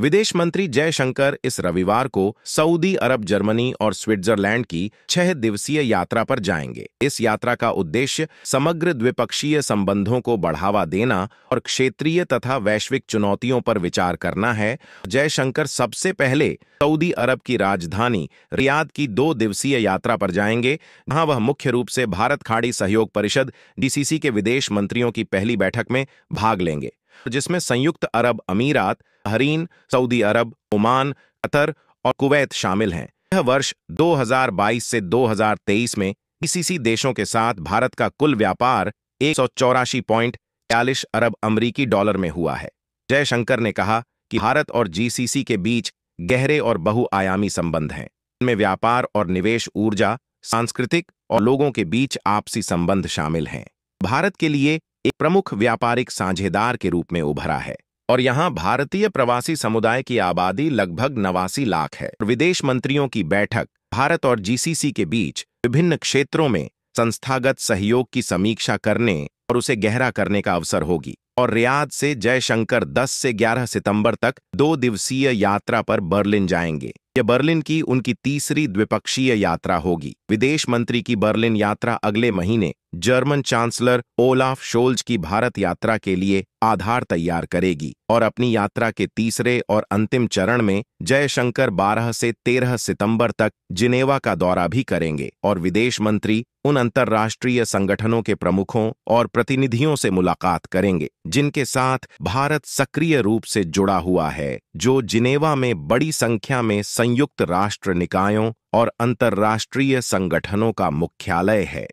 विदेश मंत्री जयशंकर इस रविवार को सऊदी अरब जर्मनी और स्विट्जरलैंड की छह दिवसीय यात्रा पर जाएंगे इस यात्रा का उद्देश्य समग्र द्विपक्षीय संबंधों को बढ़ावा देना और क्षेत्रीय तथा वैश्विक चुनौतियों पर विचार करना है जयशंकर सबसे पहले सऊदी अरब की राजधानी रियाद की दो दिवसीय यात्रा पर जाएंगे जहां वह मुख्य रूप से भारत खाड़ी सहयोग परिषद डीसीसी के विदेश मंत्रियों की पहली बैठक में भाग लेंगे जिसमें संयुक्त अरब अमीरात हरीन सऊदी अरब ओमान कतर और कुवैत शामिल हैं यह वर्ष 2022 से 2023 में पीसीसी देशों के साथ भारत का कुल व्यापार एक अरब अमरीकी डॉलर में हुआ है जयशंकर ने कहा कि भारत और जीसीसी के बीच गहरे और बहुआयामी संबंध हैं इनमें व्यापार और निवेश ऊर्जा सांस्कृतिक और लोगों के बीच आपसी संबंध शामिल हैं भारत के लिए एक प्रमुख व्यापारिक साझेदार के रूप में उभरा है और यहाँ भारतीय प्रवासी समुदाय की आबादी लगभग नवासी लाख है विदेश मंत्रियों की बैठक भारत और जीसीसी के बीच विभिन्न क्षेत्रों में संस्थागत सहयोग की समीक्षा करने और उसे गहरा करने का अवसर होगी और रियाद से जयशंकर 10 से 11 सितंबर तक दो दिवसीय यात्रा पर बर्लिन जाएंगे यह बर्लिन की उनकी तीसरी द्विपक्षीय यात्रा होगी विदेश मंत्री की बर्लिन यात्रा अगले महीने जर्मन चांसलर ओलाफ शोल्ज की भारत यात्रा के लिए आधार तैयार करेगी और अपनी यात्रा के तीसरे और अंतिम चरण में जयशंकर 12 से 13 सितंबर तक जिनेवा का दौरा भी करेंगे और विदेश मंत्री उन अंतर्राष्ट्रीय संगठनों के प्रमुखों और प्रतिनिधियों से मुलाकात करेंगे जिनके साथ भारत सक्रिय रूप से जुड़ा हुआ है जो जिनेवा में बड़ी संख्या में संयुक्त राष्ट्र निकायों और अंतर्राष्ट्रीय संगठनों का मुख्यालय है